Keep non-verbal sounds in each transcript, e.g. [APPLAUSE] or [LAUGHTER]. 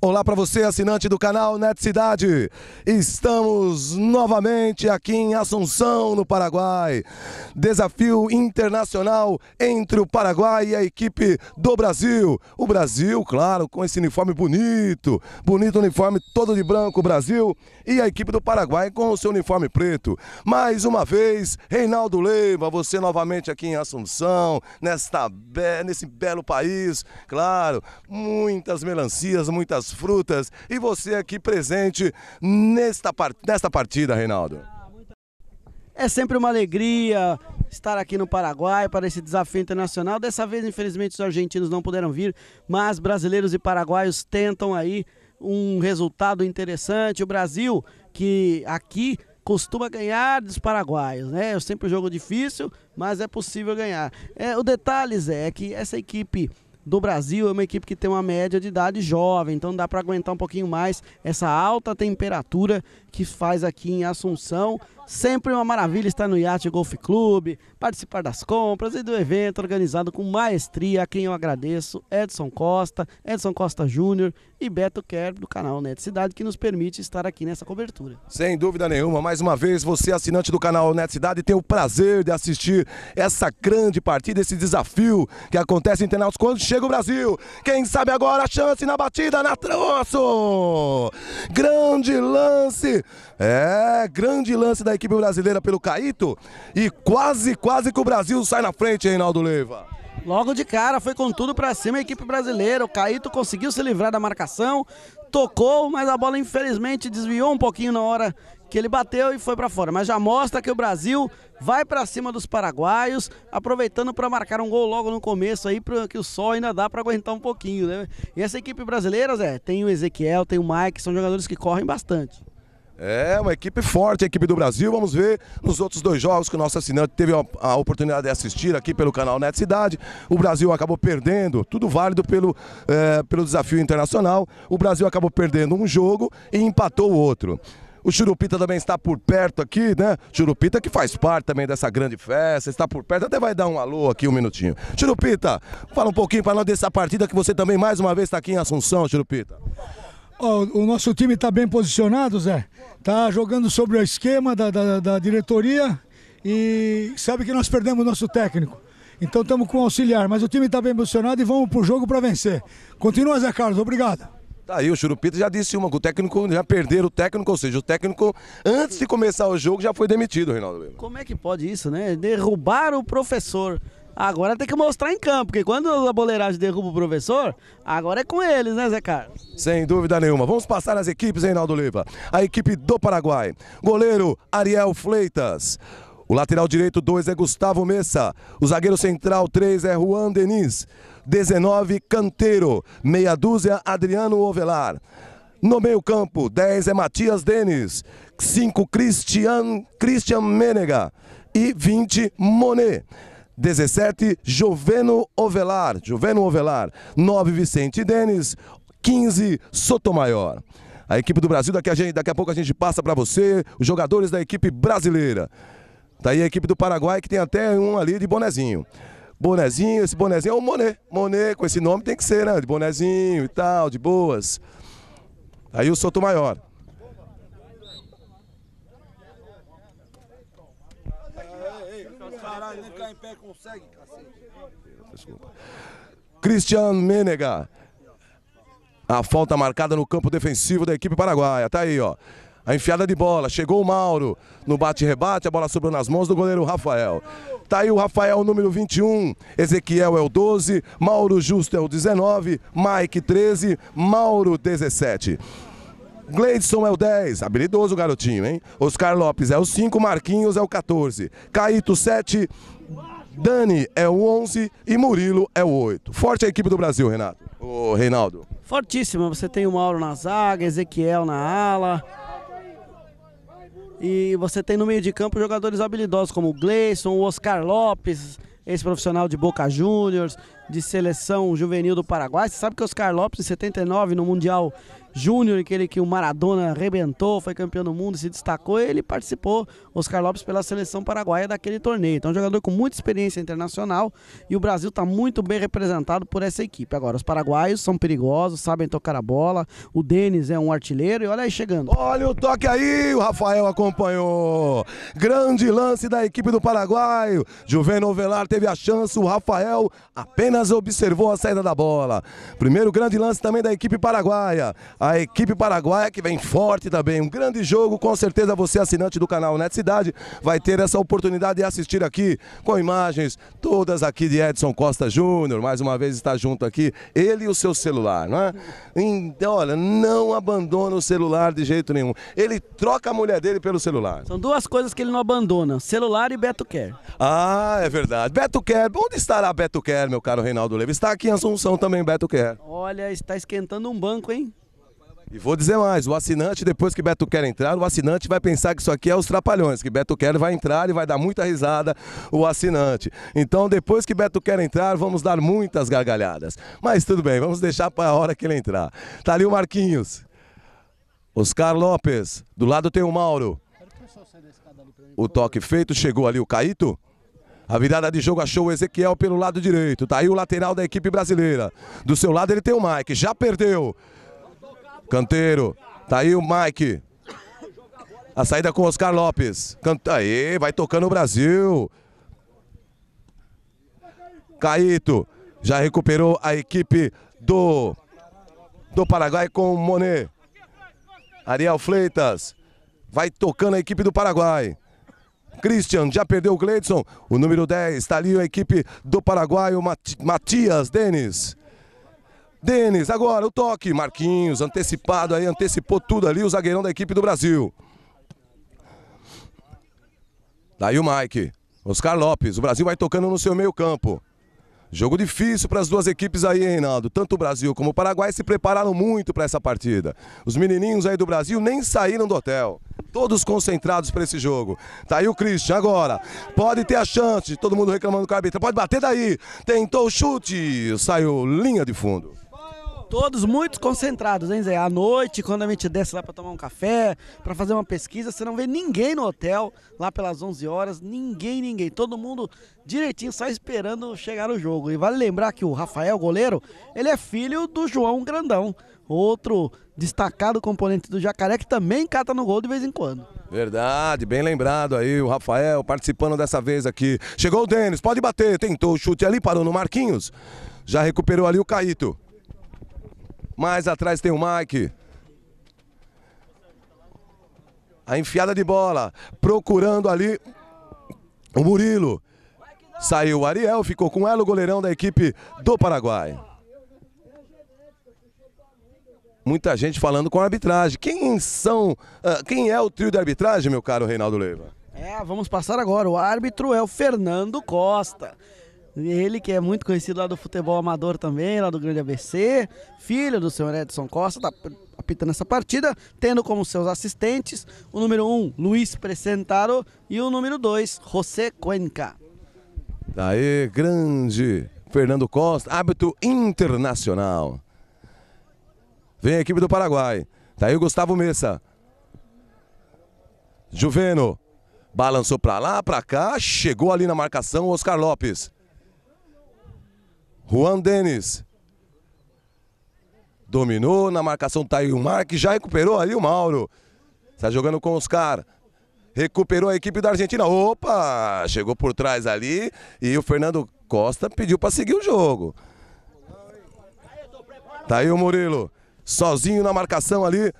Olá para você, assinante do canal Net Cidade. Estamos novamente aqui em Assunção, no Paraguai. Desafio internacional entre o Paraguai e a equipe do Brasil. O Brasil, claro, com esse uniforme bonito, bonito uniforme todo de branco, Brasil, e a equipe do Paraguai com o seu uniforme preto. Mais uma vez, Reinaldo Leiva, você novamente aqui em Assunção, nesta be nesse belo país. Claro, muitas melancias, muitas das frutas. E você aqui presente nesta, nesta partida, Reinaldo. É sempre uma alegria estar aqui no Paraguai para esse desafio internacional. Dessa vez, infelizmente, os argentinos não puderam vir, mas brasileiros e paraguaios tentam aí um resultado interessante. O Brasil, que aqui costuma ganhar dos paraguaios, né? É sempre um jogo difícil, mas é possível ganhar. É, o detalhe, Zé, é que essa equipe do Brasil, é uma equipe que tem uma média de idade jovem, então dá para aguentar um pouquinho mais essa alta temperatura que faz aqui em Assunção. Sempre uma maravilha estar no Yacht Golf Clube, participar das compras e do evento organizado com maestria, a quem eu agradeço, Edson Costa, Edson Costa Júnior e Beto Kerr do canal Net Cidade, que nos permite estar aqui nessa cobertura. Sem dúvida nenhuma, mais uma vez, você é assinante do canal Net Cidade tem o prazer de assistir essa grande partida, esse desafio que acontece em Internautas quando chega o Brasil. Quem sabe agora a chance na batida, na troço! Grande lance é, grande lance da equipe brasileira pelo Caíto. E quase, quase que o Brasil sai na frente, Reinaldo Leiva. Logo de cara, foi com tudo para cima a equipe brasileira. O Caíto conseguiu se livrar da marcação, tocou, mas a bola infelizmente desviou um pouquinho na hora que ele bateu e foi para fora. Mas já mostra que o Brasil vai para cima dos paraguaios, aproveitando para marcar um gol logo no começo aí, que o sol ainda dá para aguentar um pouquinho, né? E essa equipe brasileira, Zé, tem o Ezequiel, tem o Mike, são jogadores que correm bastante. É, uma equipe forte, a equipe do Brasil. Vamos ver nos outros dois jogos que o nosso assinante teve a oportunidade de assistir aqui pelo canal Net Cidade. O Brasil acabou perdendo, tudo válido pelo, é, pelo desafio internacional. O Brasil acabou perdendo um jogo e empatou o outro. O Churupita também está por perto aqui, né? Churupita que faz parte também dessa grande festa, está por perto, até vai dar um alô aqui um minutinho. Churupita, fala um pouquinho para nós dessa partida que você também mais uma vez está aqui em Assunção, Churupita. Oh, o nosso time está bem posicionado, Zé. Está jogando sobre o esquema da, da, da, diretoria e sabe que nós perdemos o nosso técnico. Então estamos com o auxiliar, mas o time está bem posicionado e vamos para o jogo para vencer. Continua, Zé Carlos, obrigado. Tá aí, o Churupita já disse uma, que o técnico já perderam o técnico, ou seja, o técnico, antes de começar o jogo, já foi demitido, Reinaldo. Como é que pode isso, né? Derrubar o professor. Agora tem que mostrar em campo, porque quando a boleiragem derruba o professor, agora é com eles, né, Zé Carlos? Sem dúvida nenhuma. Vamos passar as equipes, Reinaldo Leiva. A equipe do Paraguai. Goleiro Ariel Fleitas. O lateral direito 2 é Gustavo Messa. O zagueiro central 3 é Juan Denis. 19 Canteiro. Meia dúzia Adriano Ovelar. No meio-campo, 10 é Matias Denis. 5 Christian, Christian Menega. E 20 Monet. 17, Joveno Ovelar, Joveno Ovelar, 9, Vicente Denis, 15, Sotomayor. A equipe do Brasil, daqui a, gente, daqui a pouco a gente passa para você, os jogadores da equipe brasileira. Tá aí a equipe do Paraguai, que tem até um ali de bonezinho. Bonezinho, esse bonezinho é o Monet. Monet, com esse nome tem que ser, né? De bonezinho e tal, de boas. Aí o Sotomayor. pé consegue, cacete. Desculpa. Christian Menega. A falta marcada no campo defensivo da equipe paraguaia. Tá aí, ó. A enfiada de bola. Chegou o Mauro no bate-rebate. A bola sobrou nas mãos do goleiro Rafael. Tá aí o Rafael, número 21. Ezequiel é o 12. Mauro Justo é o 19. Mike, 13. Mauro, 17. Gleidson é o 10, habilidoso garotinho, hein? Oscar Lopes é o 5, Marquinhos é o 14, Caíto 7, Dani é o 11 e Murilo é o 8. Forte a equipe do Brasil, Renato. Ô, Reinaldo. Fortíssima. Você tem o Mauro na zaga, Ezequiel na ala. E você tem no meio de campo jogadores habilidosos como o Gleison, o Oscar Lopes, ex-profissional de Boca Juniors, de seleção juvenil do Paraguai. Você sabe que o Oscar Lopes, em 79, no Mundial Júnior, aquele que o Maradona arrebentou, foi campeão do mundo, se destacou, ele participou, Oscar Lopes, pela seleção paraguaia daquele torneio. Então, um jogador com muita experiência internacional e o Brasil está muito bem representado por essa equipe. Agora, os paraguaios são perigosos, sabem tocar a bola, o Denis é um artilheiro e olha aí chegando. Olha o toque aí, o Rafael acompanhou. Grande lance da equipe do Paraguai. Juveno Velar teve a chance, o Rafael apenas observou a saída da bola. Primeiro grande lance também da equipe paraguaia a equipe paraguaia que vem forte também. Um grande jogo, com certeza você assinante do canal Net Cidade vai ter essa oportunidade de assistir aqui com imagens todas aqui de Edson Costa Júnior, mais uma vez está junto aqui, ele e o seu celular, não é? Então, olha, não abandona o celular de jeito nenhum. Ele troca a mulher dele pelo celular. São duas coisas que ele não abandona, celular e Beto Quer. Ah, é verdade. Beto Quer, onde estará Beto Quer, meu caro Reinaldo Leve? Está aqui em Assunção também, Beto Quer. Olha, está esquentando um banco, hein? E vou dizer mais, o assinante, depois que Beto quer entrar, o assinante vai pensar que isso aqui é os trapalhões, que Beto quer vai entrar e vai dar muita risada o assinante. Então, depois que Beto quer entrar, vamos dar muitas gargalhadas. Mas tudo bem, vamos deixar para a hora que ele entrar. Tá ali o Marquinhos. Oscar Lopes, do lado tem o Mauro. O toque feito, chegou ali o Caíto. A virada de jogo achou o Ezequiel pelo lado direito. Tá aí o lateral da equipe brasileira. Do seu lado ele tem o Mike, já perdeu. Canteiro. Tá aí o Mike. A saída com Oscar Lopes. Canta aí, vai tocando o Brasil. Caíto já recuperou a equipe do, do Paraguai com Monet. Ariel Fleitas vai tocando a equipe do Paraguai. Christian já perdeu o Gleidson. O número 10 está ali a equipe do Paraguai, o Mat Matias Denis. Denis, agora o toque. Marquinhos, antecipado aí, antecipou tudo ali, o zagueirão da equipe do Brasil. Daí o Mike. Oscar Lopes, o Brasil vai tocando no seu meio campo. Jogo difícil para as duas equipes aí, Reinaldo. Tanto o Brasil como o Paraguai se prepararam muito para essa partida. Os menininhos aí do Brasil nem saíram do hotel. Todos concentrados para esse jogo. Tá aí o Christian agora. Pode ter a chance. Todo mundo reclamando com a arbitra. Pode bater daí. Tentou o chute. Saiu linha de fundo. Todos muito concentrados, hein, Zé? À noite, quando a gente desce lá para tomar um café, para fazer uma pesquisa, você não vê ninguém no hotel lá pelas 11 horas, ninguém, ninguém. Todo mundo direitinho, só esperando chegar o jogo. E vale lembrar que o Rafael, goleiro, ele é filho do João Grandão, outro destacado componente do Jacaré que também cata no gol de vez em quando. Verdade, bem lembrado aí o Rafael participando dessa vez aqui. Chegou o Denis, pode bater, tentou o chute ali, parou no Marquinhos. Já recuperou ali o Caíto. Mais atrás tem o Mike. A enfiada de bola. Procurando ali o Murilo. Saiu o Ariel, ficou com ela o goleirão da equipe do Paraguai. Muita gente falando com a arbitragem. Quem são, uh, quem é o trio de arbitragem, meu caro Reinaldo Leiva? É, vamos passar agora. O árbitro é o Fernando Costa. Ele que é muito conhecido lá do futebol amador também, lá do Grande ABC, filho do senhor Edson Costa, tá apitando essa partida, tendo como seus assistentes o número 1, um, Luiz Presentaro, e o número 2, José Cuenca. Daí, grande Fernando Costa, hábito internacional. Vem a equipe do Paraguai. Daí o Gustavo Messa. Juveno. Balançou para lá, para cá, chegou ali na marcação o Oscar Lopes. Juan Denis. Dominou na marcação tá aí o Mark, já recuperou ali o Mauro. Está jogando com Oscar. Recuperou a equipe da Argentina. Opa! Chegou por trás ali e o Fernando Costa pediu para seguir o jogo. Tá aí o Murilo. Sozinho na marcação ali.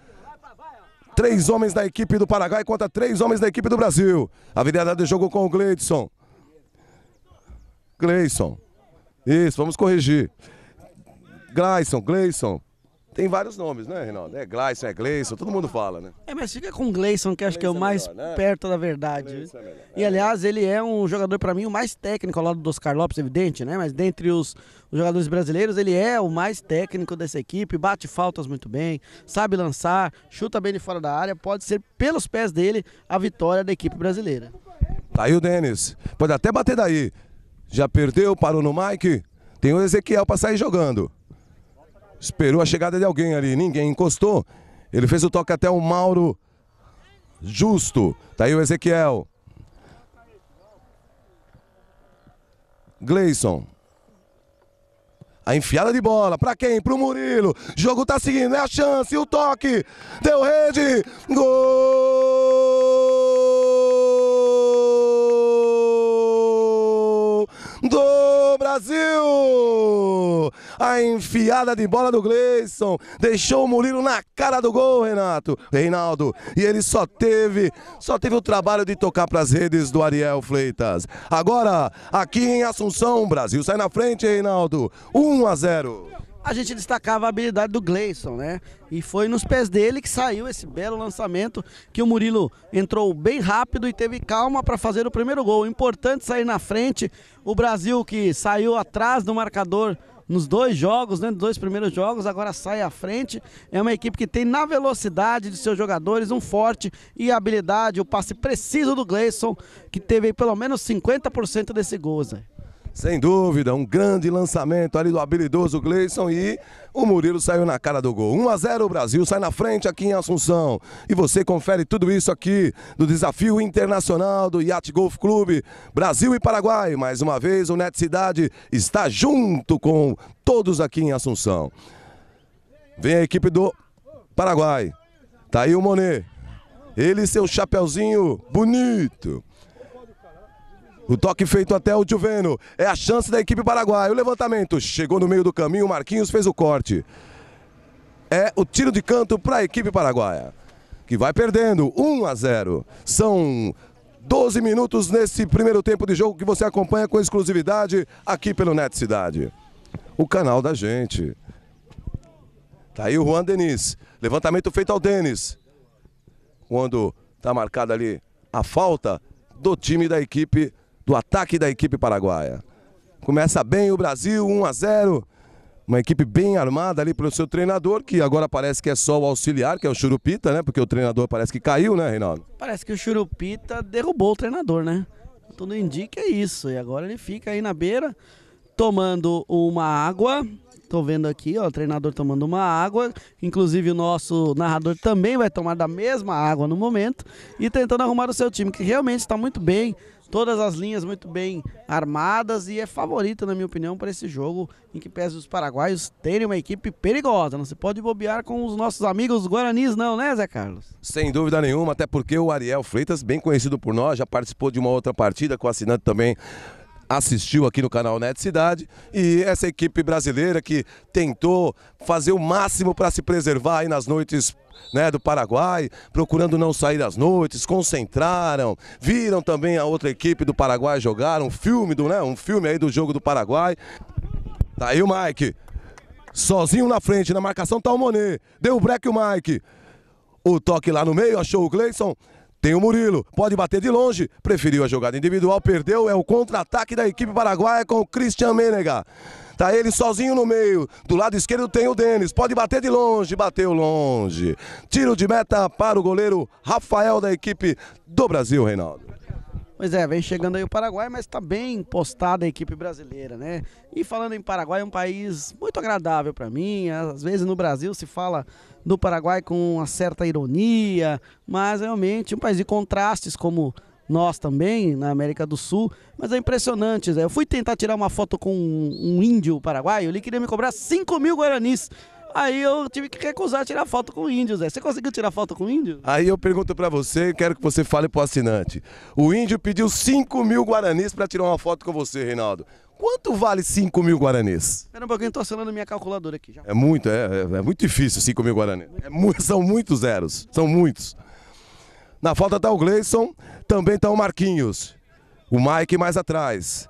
Três homens da equipe do Paraguai contra três homens da equipe do Brasil. A virada do jogo com o Gleidson. Gleidson. Isso, vamos corrigir. Gleison, Gleison. Tem vários nomes, né, Reinaldo? É Gleison, é Gleison, todo mundo fala, né? É, mas fica com Gleison, que acho que é o é mais é melhor, né? perto da verdade. É melhor, né? E, aliás, ele é um jogador, para mim, o mais técnico ao lado do Oscar Lopes, evidente, né? Mas dentre os, os, jogadores brasileiros, ele é o mais técnico dessa equipe, bate faltas muito bem, sabe lançar, chuta bem de fora da área, pode ser, pelos pés dele, a vitória da equipe brasileira. Tá aí o Denis. Pode até bater daí. Já perdeu, parou no Mike. Tem o Ezequiel para sair jogando. Esperou a chegada de alguém ali. Ninguém encostou. Ele fez o toque até o Mauro Justo. Tá aí o Ezequiel. Gleison. A enfiada de bola, para quem? Pro Murilo. Jogo tá seguindo, é a chance, o toque. Deu rede. Gol! Brasil! A enfiada de bola do Gleison deixou o Murilo na cara do gol, Renato. Reinaldo, e ele só teve, só teve o trabalho de tocar para as redes do Ariel Freitas. Agora, aqui em Assunção, Brasil sai na frente, Reinaldo. 1 a 0 a gente destacava a habilidade do Gleison, né? E foi nos pés dele que saiu esse belo lançamento, que o Murilo entrou bem rápido e teve calma para fazer o primeiro gol. Importante sair na frente, o Brasil que saiu atrás do marcador nos dois jogos, né, nos dois primeiros jogos, agora sai à frente. É uma equipe que tem na velocidade de seus jogadores um forte e habilidade, o passe preciso do Gleison, que teve pelo menos 50% desse gol. Zé. Sem dúvida, um grande lançamento ali do habilidoso Gleison e o Murilo saiu na cara do gol. 1 a 0 o Brasil sai na frente aqui em Assunção. E você confere tudo isso aqui do desafio internacional do Yacht Golf Clube Brasil e Paraguai. Mais uma vez o Net Cidade está junto com todos aqui em Assunção. Vem a equipe do Paraguai. Tá aí o Monet. Ele e seu chapeuzinho bonito. O toque feito até o Juveno. É a chance da equipe paraguaia. O levantamento chegou no meio do caminho. Marquinhos fez o corte. É o tiro de canto para a equipe paraguaia, que vai perdendo 1 a 0. São 12 minutos nesse primeiro tempo de jogo que você acompanha com exclusividade aqui pelo Net Cidade. O canal da gente. Tá aí o Juan Denis. Levantamento feito ao Denis. Quando está marcada ali a falta do time da equipe do ataque da equipe paraguaia. Começa bem o Brasil, 1 a 0. Uma equipe bem armada ali para o seu treinador, que agora parece que é só o auxiliar, que é o Churupita, né? Porque o treinador parece que caiu, né, Reinaldo? Parece que o Churupita derrubou o treinador, né? Tudo indica é isso. E agora ele fica aí na beira, tomando uma água. Tô vendo aqui, ó, o treinador tomando uma água. Inclusive o nosso narrador também vai tomar da mesma água no momento. E tentando arrumar o seu time, que realmente está muito bem Todas as linhas muito bem armadas e é favorito, na minha opinião, para esse jogo em que pese os paraguaios terem uma equipe perigosa. Não se pode bobear com os nossos amigos guaranis, não, né, Zé Carlos? Sem dúvida nenhuma, até porque o Ariel Freitas, bem conhecido por nós, já participou de uma outra partida com assinante também assistiu aqui no canal Net Cidade e essa equipe brasileira que tentou fazer o máximo para se preservar aí nas noites né, do Paraguai, procurando não sair às noites, concentraram, viram também a outra equipe do Paraguai jogar, um filme do, né, um filme aí do jogo do Paraguai. Tá aí o Mike. Sozinho na frente, na marcação tá o Monet. Deu o break o Mike. O toque lá no meio, achou o Gleison. Tem o Murilo, pode bater de longe, preferiu a jogada individual, perdeu, é o contra-ataque da equipe paraguaia com o Christian Menega. Tá ele sozinho no meio. Do lado esquerdo tem o Denis. Pode bater de longe. Bateu longe. Tiro de meta para o goleiro Rafael da equipe do Brasil, Reinaldo. Pois é, vem chegando aí o Paraguai, mas está bem postada a equipe brasileira, né? E falando em Paraguai, é um país muito agradável para mim. Às vezes no Brasil se fala do Paraguai com uma certa ironia, mas realmente um país de contrastes, como nós também, na América do Sul, mas é impressionante. Zé. Eu fui tentar tirar uma foto com um, índio paraguaio, ele queria me cobrar 5 mil guaranis. Aí eu tive que recusar tirar foto com índio, Zé. Você conseguiu tirar foto com índio? Aí eu pergunto para você, quero que você fale pro assinante. O índio pediu 5 mil guaranis para tirar uma foto com você, Reinaldo. Quanto vale 5 mil guaranis? Espera um pouquinho, tô acionando minha calculadora aqui já. É muito, é, é, é muito difícil 5 mil guaranis. É, são muitos zeros, são muitos. Na falta está o Gleison, também está o Marquinhos. O Mike mais atrás.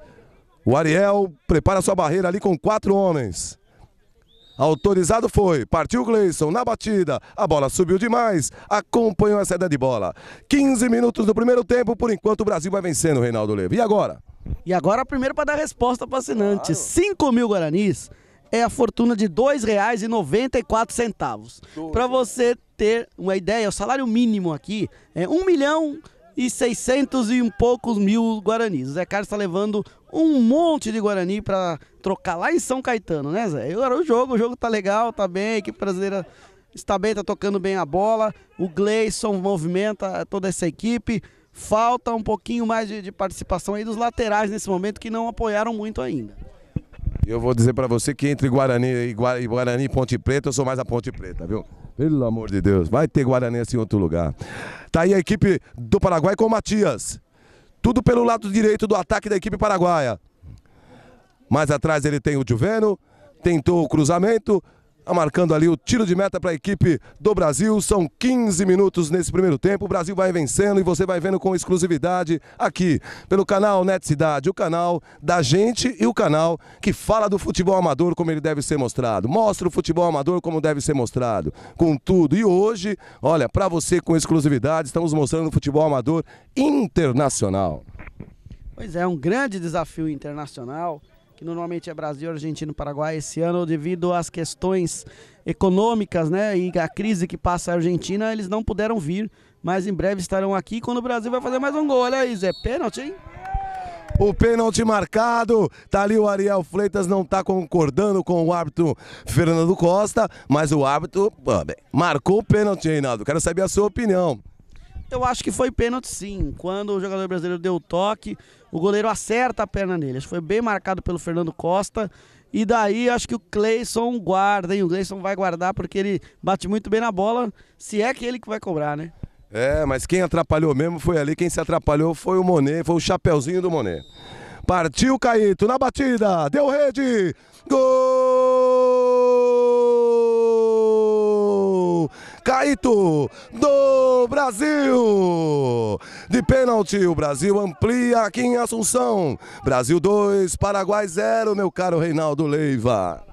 O Ariel prepara sua barreira ali com quatro homens. Autorizado foi, partiu o Gleison na batida, a bola subiu demais, acompanhou a saída de bola. 15 minutos do primeiro tempo, por enquanto o Brasil vai vencendo, Reinaldo Levo. E agora? E agora, primeiro para dar resposta para o assinante: claro. 5 mil guaranis é a fortuna de R$ 2,94. Para você ter uma ideia, o salário mínimo aqui é 1 milhão e 600 e um poucos mil guaranis. O Zé Carlos está levando um monte de guarani para trocar lá em São Caetano, né, Zé? Agora o jogo, o jogo tá legal, tá bem, a equipe brasileira está bem, tá tocando bem a bola. O Gleison movimenta toda essa equipe. Falta um pouquinho mais de, de participação aí dos laterais nesse momento que não apoiaram muito ainda. Eu vou dizer para você que entre Guarani e, Guarani e Ponte Preta, eu sou mais a Ponte Preta, viu? Pelo amor de Deus, vai ter Guarani assim em outro lugar. Tá aí a equipe do Paraguai com o Matias. Tudo pelo lado direito do ataque da equipe paraguaia. Mais atrás ele tem o Juveno, tentou o cruzamento, Tá marcando ali o tiro de meta para a equipe do Brasil. São 15 minutos nesse primeiro tempo. O Brasil vai vencendo e você vai vendo com exclusividade aqui pelo canal Net Cidade, o canal da gente e o canal que fala do futebol amador como ele deve ser mostrado. Mostra o futebol amador como deve ser mostrado. Com tudo. E hoje, olha, para você com exclusividade, estamos mostrando o futebol amador internacional. Pois é, um grande desafio internacional que normalmente é Brasil, Argentina e Paraguai. Esse ano, devido às questões econômicas né, e a crise que passa a Argentina, eles não puderam vir, mas em breve estarão aqui quando o Brasil vai fazer mais um gol. Olha aí, Zé, pênalti, hein? O pênalti marcado, tá ali o Ariel Freitas, não tá concordando com o árbitro Fernando Costa, mas o árbitro bem, marcou o pênalti, Reinaldo. Quero saber a sua opinião. Eu acho que foi pênalti sim. Quando o jogador brasileiro deu o toque, o goleiro acerta a perna nele. Acho que foi bem marcado pelo Fernando Costa. E daí acho que o Cleison guarda, hein? O Cleison vai guardar porque ele bate muito bem na bola, se é que ele que vai cobrar, né? É, mas quem atrapalhou mesmo foi ali, quem se atrapalhou foi o Monet, foi o chapeuzinho do Monet. Partiu Caíto na batida, deu rede, gol! Caíto do Brasil. De pênalti, o Brasil amplia aqui em Assunção. Brasil 2, Paraguai 0, meu caro Reinaldo Leiva.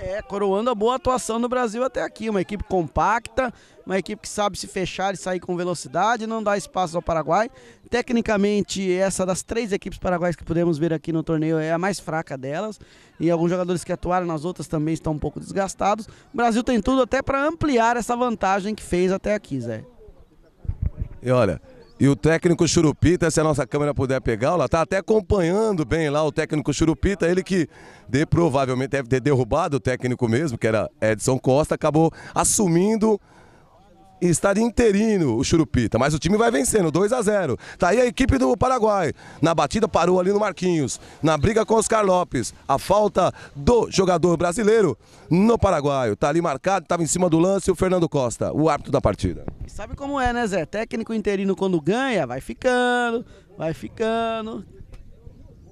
É, coroando a boa atuação do Brasil até aqui. Uma equipe compacta, uma equipe que sabe se fechar e sair com velocidade, não dá espaço ao Paraguai. Tecnicamente, essa das três equipes paraguaias que pudemos ver aqui no torneio é a mais fraca delas. E alguns jogadores que atuaram nas outras também estão um pouco desgastados. O Brasil tem tudo até para ampliar essa vantagem que fez até aqui, Zé. E olha, e o técnico Churupita, se a nossa câmera puder pegar, ela está até acompanhando bem lá o técnico Churupita, ele que de, provavelmente deve ter derrubado o técnico mesmo, que era Edson Costa, acabou assumindo está de interino o Churupita, mas o time vai vencendo, 2 a 0 Tá aí a equipe do Paraguai. Na batida parou ali no Marquinhos, na briga com Oscar Lopes. A falta do jogador brasileiro no Paraguai. Tá ali marcado, estava em cima do lance o Fernando Costa, o árbitro da partida. sabe como é, né, Zé? Técnico interino quando ganha, vai ficando, vai ficando.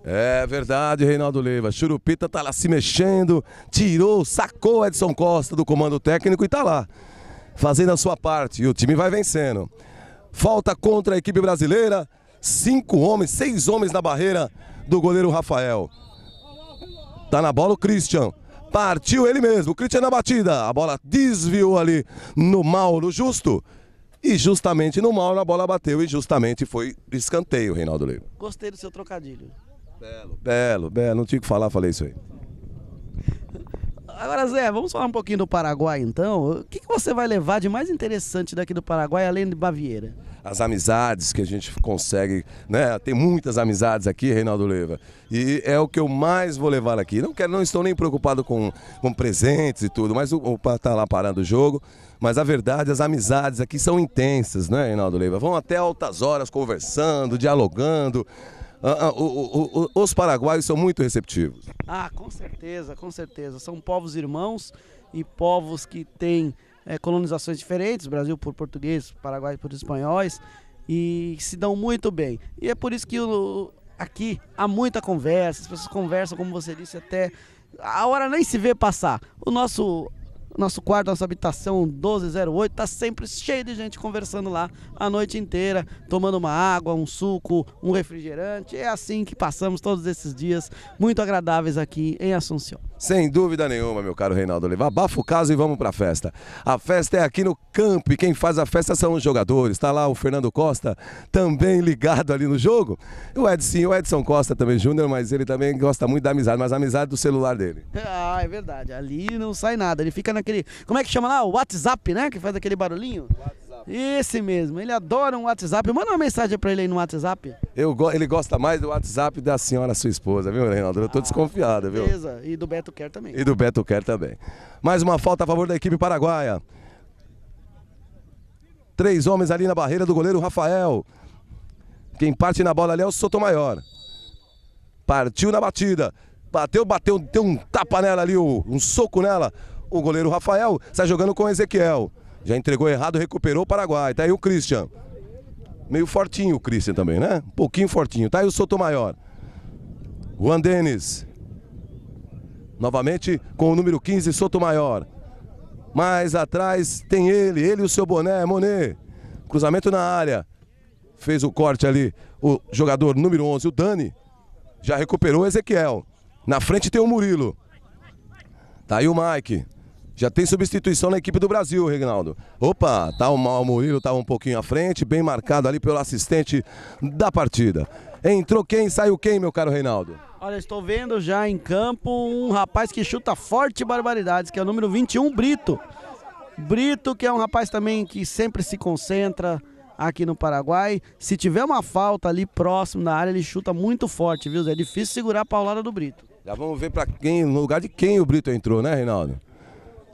É verdade, Reinaldo Leiva. Churupita tá lá se mexendo, tirou, sacou Edson Costa do comando técnico e tá lá fazendo a sua parte e o time vai vencendo. Falta contra a equipe brasileira, cinco homens, seis homens na barreira do goleiro Rafael. Tá na bola o Christian. Partiu ele mesmo, o Christian na batida. A bola desviou ali no Mauro Justo. E justamente no Mauro a bola bateu e justamente foi escanteio, Reinaldo Leiva. Gostei do seu trocadilho. Belo, belo, belo. Não tinha o que falar, falei isso aí. Agora, Zé, vamos falar um pouquinho do Paraguai, então. O que, que você vai levar de mais interessante daqui do Paraguai, além de Baviera? As amizades que a gente consegue, né? Tem muitas amizades aqui, Reinaldo Leiva. E é o que eu mais vou levar aqui. Não quero, não estou nem preocupado com, com presentes e tudo, mas o, o tá lá parando o jogo. Mas a verdade, as amizades aqui são intensas, né, Reinaldo Leiva? Vão até altas horas conversando, dialogando. Ah, ah, os paraguaios são muito receptivos. Ah, com certeza, com certeza. São povos irmãos e povos que têm é, colonizações diferentes, Brasil por português, Paraguai por espanhóis, e se dão muito bem. E é por isso que o, aqui há muita conversa, as pessoas conversam, como você disse, até a hora nem se vê passar. O nosso nosso quarto, nossa habitação 1208, tá sempre cheio de gente conversando lá a noite inteira, tomando uma água, um suco, um refrigerante. É assim que passamos todos esses dias muito agradáveis aqui em Assunção. Sem dúvida nenhuma, meu caro Reinaldo levar Abafa o caso e vamos para a festa. A festa é aqui no campo e quem faz a festa são os jogadores. Está lá o Fernando Costa, também ligado ali no jogo. O Edson, o Edson Costa também júnior, mas ele também gosta muito da amizade, mas a amizade do celular dele. Ah, é verdade. Ali não sai nada. Ele fica naquele... Como é que chama lá? O WhatsApp, né? Que faz aquele barulhinho. WhatsApp. Esse mesmo, ele adora um WhatsApp. Manda uma mensagem pra ele aí no WhatsApp. Eu, go- ele gosta mais do WhatsApp da senhora, sua esposa, viu, Reinaldo? Eu tô ah, desconfiado, viu? Beleza, e do Beto Quer também. E do Beto Quer também. Mais uma falta a favor da equipe paraguaia. Três homens ali na barreira do goleiro Rafael. Quem parte na bola ali é o Sotomayor. Partiu na batida. Bateu, bateu, deu um tapa nela ali, um soco nela. O goleiro Rafael sai jogando com o Ezequiel. Já entregou errado, recuperou o Paraguai. Tá aí o Christian. Meio fortinho o Christian também, né? Um pouquinho fortinho. Tá aí o Sotomayor. Juan Denis. Novamente com o número 15, Sotomayor. Mais atrás tem ele, ele e o seu boné, Monet. Cruzamento na área. Fez o corte ali o jogador número 11, o Dani. Já recuperou o Ezequiel. Na frente tem o Murilo. Tá aí o Mike. Já tem substituição na equipe do Brasil, Reginaldo. Opa, tá o Murilo estava tá um pouquinho à frente, bem marcado ali pelo assistente da partida. Entrou quem, saiu quem, meu caro Reinaldo? Olha, estou vendo já em campo um rapaz que chuta forte barbaridades, que é o número 21, Brito. Brito, que é um rapaz também que sempre se concentra aqui no Paraguai. Se tiver uma falta ali próximo da área, ele chuta muito forte, viu? É difícil segurar a paulada do Brito. Já vamos ver para quem, no lugar de quem o Brito entrou, né, Reinaldo?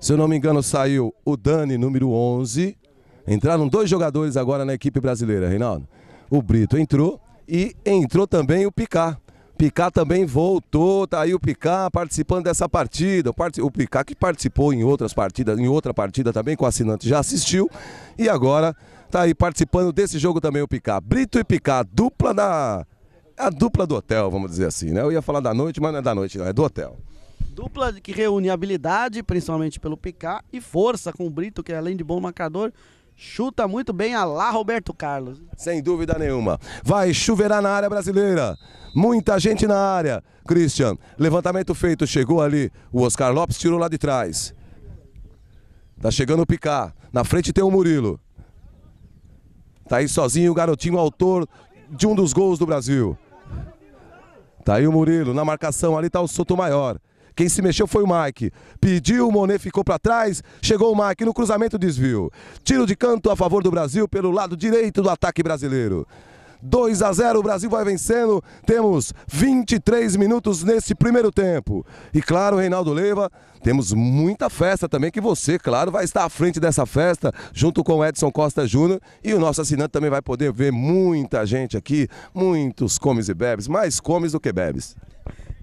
Se eu não me engano, saiu o Dani, número 11. Entraram dois jogadores agora na equipe brasileira, Reinaldo. O Brito entrou e entrou também o Picar. Picar também voltou, tá aí o Picar participando dessa partida. O Picar que participou em outras partidas, em outra partida também com o assinante, já assistiu. E agora tá aí participando desse jogo também o Picar. Brito e Picar, dupla da. A dupla do hotel, vamos dizer assim, né? Eu ia falar da noite, mas não é da noite, não, é do hotel. Dupla que reúne habilidade, principalmente pelo picar, e força com o Brito, que além de bom marcador, chuta muito bem a lá Roberto Carlos. Sem dúvida nenhuma. Vai choverá na área brasileira. Muita gente na área. Christian, levantamento feito, chegou ali. O Oscar Lopes tirou lá de trás. Tá chegando o Picar. Na frente tem o Murilo. Tá aí sozinho o garotinho autor de um dos gols do Brasil. Tá aí o Murilo, na marcação ali tá o Soto maior quem se mexeu foi o Mike. Pediu, o Monet ficou para trás. Chegou o Mike no cruzamento, desvio. Tiro de canto a favor do Brasil pelo lado direito do ataque brasileiro. 2 a 0, o Brasil vai vencendo. Temos 23 minutos nesse primeiro tempo. E claro, Reinaldo Leiva, temos muita festa também que você, claro, vai estar à frente dessa festa, junto com o Edson Costa Júnior e o nosso assinante também vai poder ver muita gente aqui, muitos comes e bebes, mais comes do que bebes.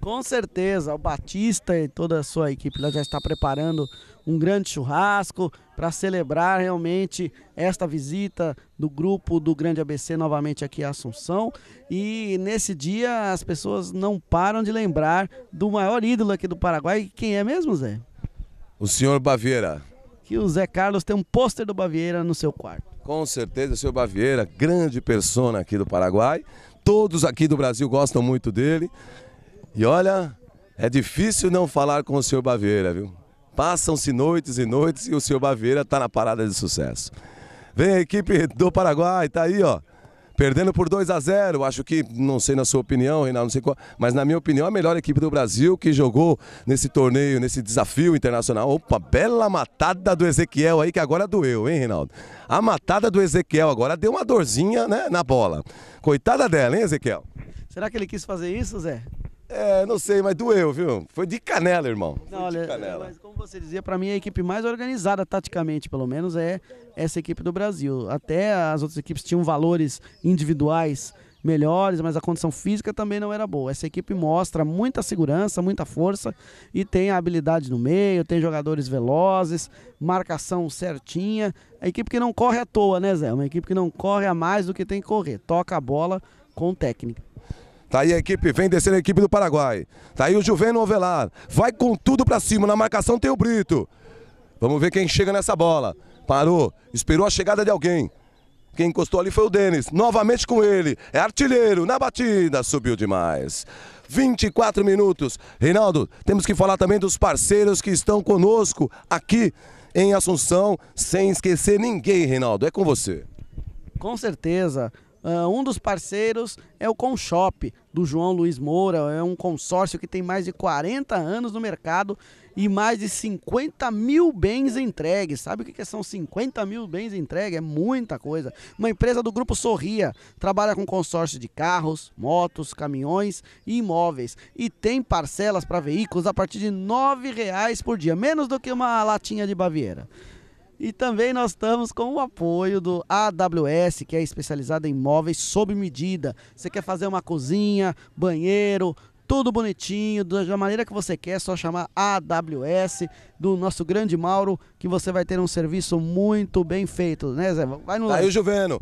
Com certeza, o Batista e toda a sua equipe já está preparando um grande churrasco para celebrar realmente esta visita do grupo do Grande ABC novamente aqui a Assunção. E nesse dia as pessoas não param de lembrar do maior ídolo aqui do Paraguai. Quem é mesmo, Zé? O senhor Baviera. Que o Zé Carlos tem um pôster do Baviera no seu quarto. Com certeza, o senhor Baviera, grande persona aqui do Paraguai. Todos aqui do Brasil gostam muito dele. E olha, é difícil não falar com o senhor Baveira, viu? Passam-se noites e noites e o senhor Baveira está na parada de sucesso. Vem a equipe do Paraguai, está aí, ó. Perdendo por 2 a 0 acho que, não sei na sua opinião, Reinaldo, não sei qual, mas na minha opinião, a melhor equipe do Brasil que jogou nesse torneio, nesse desafio internacional. Opa, bela matada do Ezequiel aí, que agora doeu, hein, Reinaldo? A matada do Ezequiel agora deu uma dorzinha, né, na bola. Coitada dela, hein, Ezequiel? Será que ele quis fazer isso, Zé? É, não sei, mas doeu, viu? Foi de canela, irmão. Não, olha, canela. mas como você dizia, para mim é a equipe mais organizada taticamente, pelo menos, é essa equipe do Brasil. Até as outras equipes tinham valores individuais melhores, mas a condição física também não era boa. Essa equipe mostra muita segurança, muita força e tem a habilidade no meio, tem jogadores velozes, marcação certinha. A equipe que não corre à toa, né, Zé? Uma equipe que não corre a mais do que tem que correr. Toca a bola com técnica. Tá aí a equipe, vem descendo a equipe do Paraguai. Tá aí o Juveno Ovelar. Vai com tudo pra cima. Na marcação tem o Brito. Vamos ver quem chega nessa bola. Parou. Esperou a chegada de alguém. Quem encostou ali foi o Denis. Novamente com ele. É artilheiro na batida. Subiu demais. 24 minutos. Reinaldo, temos que falar também dos parceiros que estão conosco aqui em Assunção, sem esquecer ninguém, Reinaldo. É com você. Com certeza. Uh, um dos parceiros é o Conshop, do João Luiz Moura. É um consórcio que tem mais de 40 anos no mercado e mais de 50 mil bens entregues. Sabe o que, que são 50 mil bens entregues? É muita coisa. Uma empresa do Grupo Sorria trabalha com consórcio de carros, motos, caminhões e imóveis. E tem parcelas para veículos a partir de R$ reais por dia, menos do que uma latinha de Baviera. E também nós estamos com o apoio do AWS, que é especializada em móveis sob medida. Você quer fazer uma cozinha, banheiro, tudo bonitinho, da maneira que você quer, é só chamar AWS do nosso grande Mauro, que você vai ter um serviço muito bem feito, né, Zé? Vai no. Tá aí o Juveno.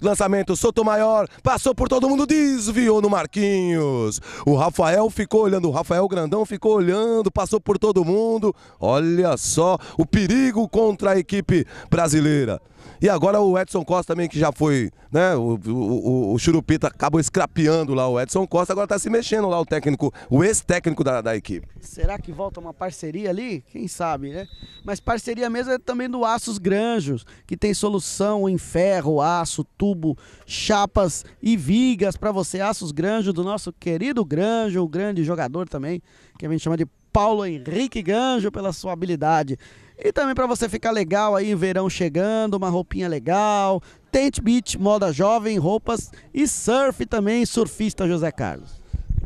Lançamento Sotomayor, passou por todo mundo, desviou no Marquinhos. O Rafael ficou olhando, o Rafael Grandão ficou olhando, passou por todo mundo. Olha só o perigo contra a equipe brasileira. E agora o Edson Costa também, que já foi, né? O, o, o Churupita acabou escrapeando lá o Edson Costa, agora tá se mexendo lá o técnico, o ex-técnico da, da equipe. Será que volta uma parceria ali? Quem sabe, né? Mas parceria mesmo é também do Aços Granjos, que tem solução em ferro, aço, tubo, chapas e vigas para você. Aços Granjo, do nosso querido Granjo, o grande jogador também, que a gente chama de Paulo Henrique Granjo pela sua habilidade. E também para você ficar legal aí, verão chegando, uma roupinha legal. Tent Beach, moda jovem, roupas e surf também, surfista José Carlos.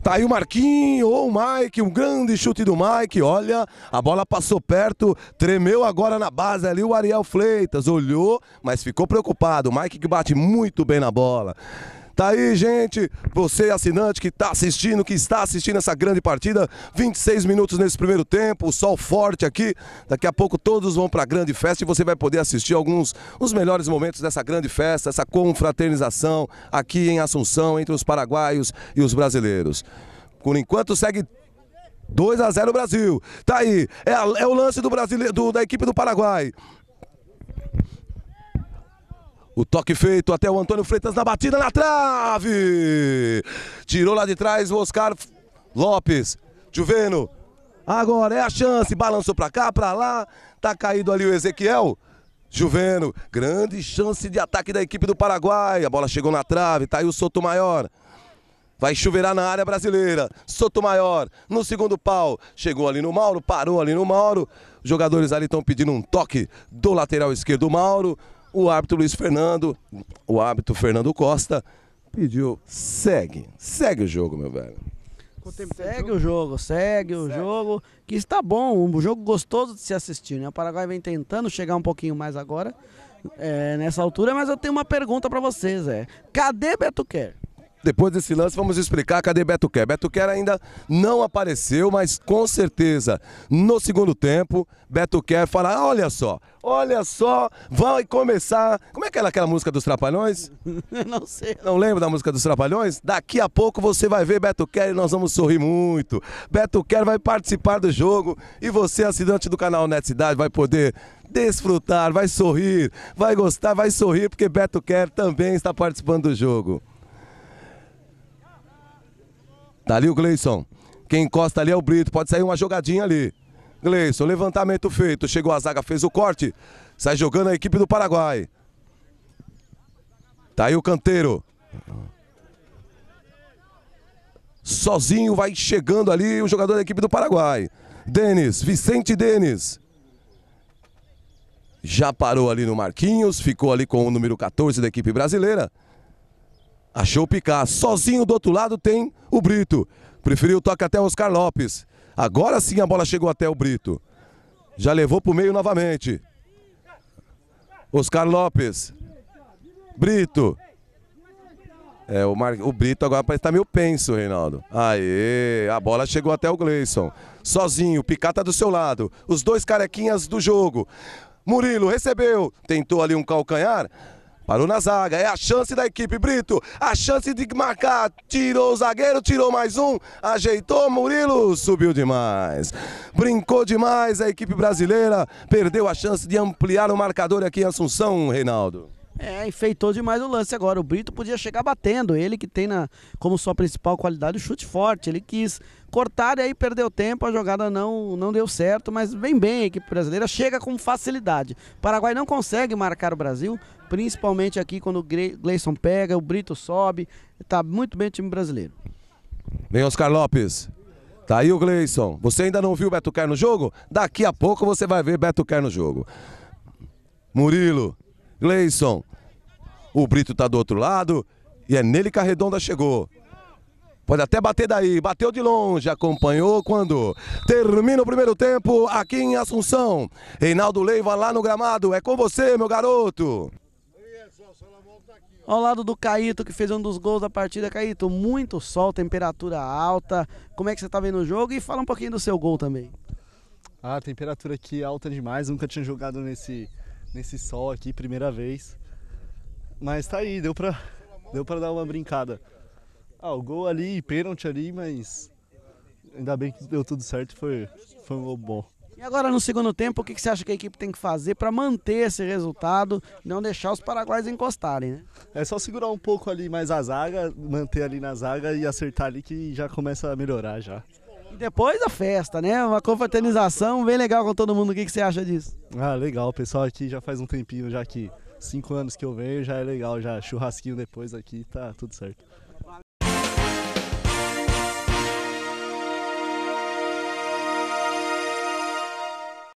Tá aí o Marquinho, ou oh, o Mike, um grande chute do Mike, olha, a bola passou perto, tremeu agora na base ali o Ariel Freitas, olhou, mas ficou preocupado, o Mike que bate muito bem na bola. Tá aí, gente, você assinante que tá assistindo, que está assistindo essa grande partida, 26 minutos nesse primeiro tempo, o sol forte aqui. Daqui a pouco todos vão para a grande festa e você vai poder assistir alguns os melhores momentos dessa grande festa, essa confraternização aqui em Assunção entre os paraguaios e os brasileiros. Por enquanto segue 2 a 0 o Brasil. Tá aí, é, é o lance do brasileiro do, da equipe do Paraguai. O toque feito até o Antônio Freitas na batida na trave. Tirou lá de trás o Oscar Lopes. Juveno. Agora é a chance. Balançou para cá, para lá. Tá caído ali o Ezequiel. Juveno, grande chance de ataque da equipe do Paraguai. A bola chegou na trave, tá aí o Sotomayor. Vai chuveirar na área brasileira. Sotomayor no segundo pau. Chegou ali no Mauro, parou ali no Mauro. Os jogadores ali estão pedindo um toque do lateral esquerdo, Mauro. O árbitro Luiz Fernando, o árbitro Fernando Costa, pediu, segue, segue o jogo, meu velho. Segue o jogo, segue o jogo, que está bom, um jogo gostoso de se assistir, né? O Paraguai vem tentando chegar um pouquinho mais agora, é, nessa altura, mas eu tenho uma pergunta para vocês, é, cadê Beto depois desse lance, vamos explicar cadê Beto Quer. Beto Quer ainda não apareceu, mas com certeza no segundo tempo, Beto Quer fala: olha só, olha só, vai começar. Como é que era aquela música dos Trapalhões? [LAUGHS] não sei. Não lembro da música dos Trapalhões? Daqui a pouco você vai ver Beto Quer e nós vamos sorrir muito. Beto Quer vai participar do jogo e você, assinante do canal Net Cidade, vai poder desfrutar, vai sorrir, vai gostar, vai sorrir, porque Beto Quer também está participando do jogo. Tá ali o Gleison. Quem encosta ali é o Brito. Pode sair uma jogadinha ali. Gleison, levantamento feito. Chegou a zaga, fez o corte. Sai jogando a equipe do Paraguai. Tá aí o canteiro. Sozinho vai chegando ali o jogador da equipe do Paraguai. Denis, Vicente Denis. Já parou ali no Marquinhos, ficou ali com o número 14 da equipe brasileira. Achou picar. Sozinho do outro lado tem o Brito. Preferiu o toque até o Oscar Lopes. Agora sim a bola chegou até o Brito. Já levou para o meio novamente. Oscar Lopes. Brito. É, o, Mar... o Brito agora parece estar tá meio penso, Reinaldo. Aê, a bola chegou até o Gleison. Sozinho, o Picata tá do seu lado. Os dois carequinhas do jogo. Murilo recebeu, tentou ali um calcanhar. Parou na zaga, é a chance da equipe, Brito. A chance de marcar. Tirou o zagueiro, tirou mais um. Ajeitou, Murilo. Subiu demais. Brincou demais a equipe brasileira. Perdeu a chance de ampliar o marcador aqui em Assunção, Reinaldo. É, enfeitou demais o lance agora. O Brito podia chegar batendo. Ele que tem na, como sua principal qualidade o chute forte. Ele quis Cortaram e aí perdeu tempo, a jogada não, não deu certo, mas vem bem a equipe brasileira, chega com facilidade. O Paraguai não consegue marcar o Brasil, principalmente aqui quando o Gleison pega, o Brito sobe, está muito bem o time brasileiro. Vem Oscar Lopes, Tá aí o Gleison. Você ainda não viu o Beto Kerr no jogo? Daqui a pouco você vai ver Beto Kerr no jogo. Murilo, Gleison. O Brito tá do outro lado e é nele que a redonda chegou. Pode até bater daí, bateu de longe, acompanhou quando termina o primeiro tempo aqui em Assunção. Reinaldo Leiva lá no gramado, é com você, meu garoto. Ao lado do Caíto, que fez um dos gols da partida. Caíto, muito sol, temperatura alta. Como é que você está vendo o jogo? E fala um pouquinho do seu gol também. Ah, a temperatura aqui alta demais. Nunca tinha jogado nesse, nesse sol aqui, primeira vez. Mas tá aí, deu para deu dar uma brincada. Ah, o gol ali, pênalti ali, mas ainda bem que deu tudo certo, foi, foi um gol bom. E agora no segundo tempo, o que, você acha que a equipe tem que fazer para manter esse resultado, não deixar os paraguaios encostarem, né? É só segurar um pouco ali mais a zaga, manter ali na zaga e acertar ali que já começa a melhorar já. E depois a festa, né? Uma confraternização bem legal com todo mundo. O que, que você acha disso? Ah, legal. O pessoal aqui já faz um tempinho já que cinco anos que eu venho, já é legal, já churrasquinho depois aqui, tá tudo certo.